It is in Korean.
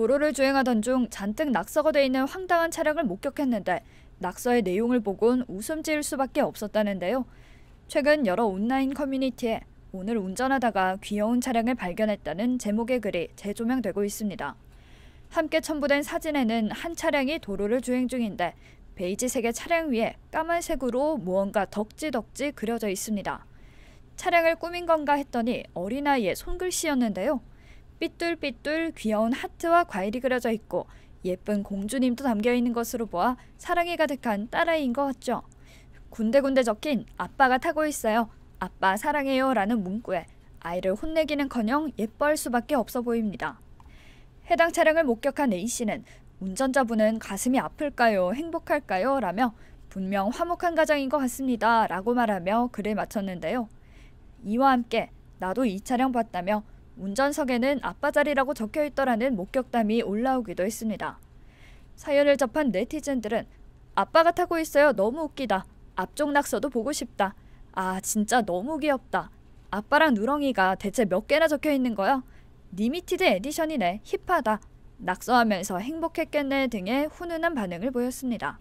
도로를 주행하던 중 잔뜩 낙서가 돼 있는 황당한 차량을 목격했는데 낙서의 내용을 보곤 웃음 지을 수밖에 없었다는데요. 최근 여러 온라인 커뮤니티에 오늘 운전하다가 귀여운 차량을 발견했다는 제목의 글이 재조명되고 있습니다. 함께 첨부된 사진에는 한 차량이 도로를 주행 중인데 베이지색의 차량 위에 까만색으로 무언가 덕지덕지 그려져 있습니다. 차량을 꾸민 건가 했더니 어린아이의 손글씨였는데요. 삐뚤삐뚤 귀여운 하트와 과일이 그려져 있고 예쁜 공주님도 담겨 있는 것으로 보아 사랑이 가득한 딸아이인 것 같죠. 군데군데 적힌 아빠가 타고 있어요. 아빠 사랑해요 라는 문구에 아이를 혼내기는커녕 예뻐할 수밖에 없어 보입니다. 해당 차량을 목격한 A씨는 운전자분은 가슴이 아플까요? 행복할까요? 라며 분명 화목한 가정인 것 같습니다. 라고 말하며 글을 마쳤는데요. 이와 함께 나도 이 차량 봤다며 운전석에는 아빠 자리라고 적혀 있더라는 목격담이 올라오기도 했습니다. 사연을 접한 네티즌들은 아빠가 타고 있어요. 너무 웃기다. 앞쪽 낙서도 보고 싶다. 아, 진짜 너무 귀엽다. 아빠랑 누렁이가 대체 몇 개나 적혀 있는 거야? 리미티드 에디션이네. 힙하다. 낙서하면서 행복했겠네 등의 훈훈한 반응을 보였습니다.